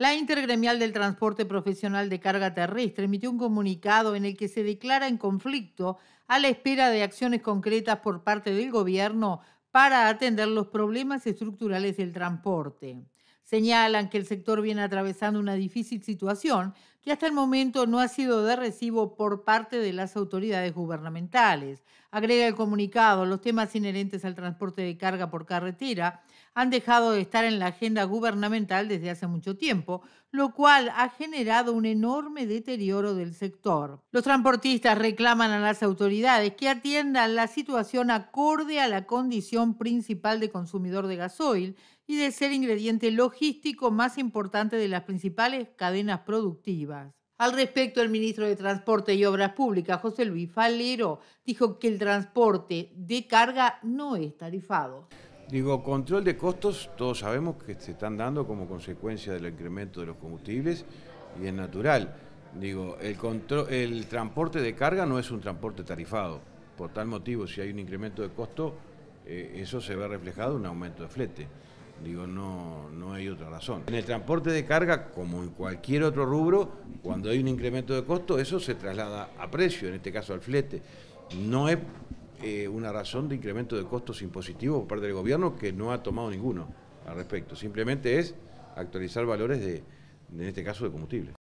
La Intergremial del Transporte Profesional de Carga Terrestre emitió un comunicado en el que se declara en conflicto a la espera de acciones concretas por parte del gobierno para atender los problemas estructurales del transporte. Señalan que el sector viene atravesando una difícil situación que hasta el momento no ha sido de recibo por parte de las autoridades gubernamentales. Agrega el comunicado, los temas inherentes al transporte de carga por carretera han dejado de estar en la agenda gubernamental desde hace mucho tiempo, lo cual ha generado un enorme deterioro del sector. Los transportistas reclaman a las autoridades que atiendan la situación acorde a la condición principal de consumidor de gasoil y de ser ingrediente logístico más importante de las principales cadenas productivas. Al respecto, el ministro de Transporte y Obras Públicas, José Luis Falero, dijo que el transporte de carga no es tarifado. Digo, control de costos, todos sabemos que se están dando como consecuencia del incremento de los combustibles y es natural. Digo, el, transporte de carga no es un transporte tarifado. Por tal motivo, si hay un incremento de costo, eh, eso se ve reflejado en un aumento de flete. Digo, no, no hay otra razón. En el transporte de carga, como en cualquier otro rubro, cuando hay un incremento de costo, eso se traslada a precio, en este caso al flete. No es eh, una razón de incremento de costos impositivos por parte del gobierno que no ha tomado ninguno al respecto. Simplemente es actualizar valores de, en este caso, de combustible.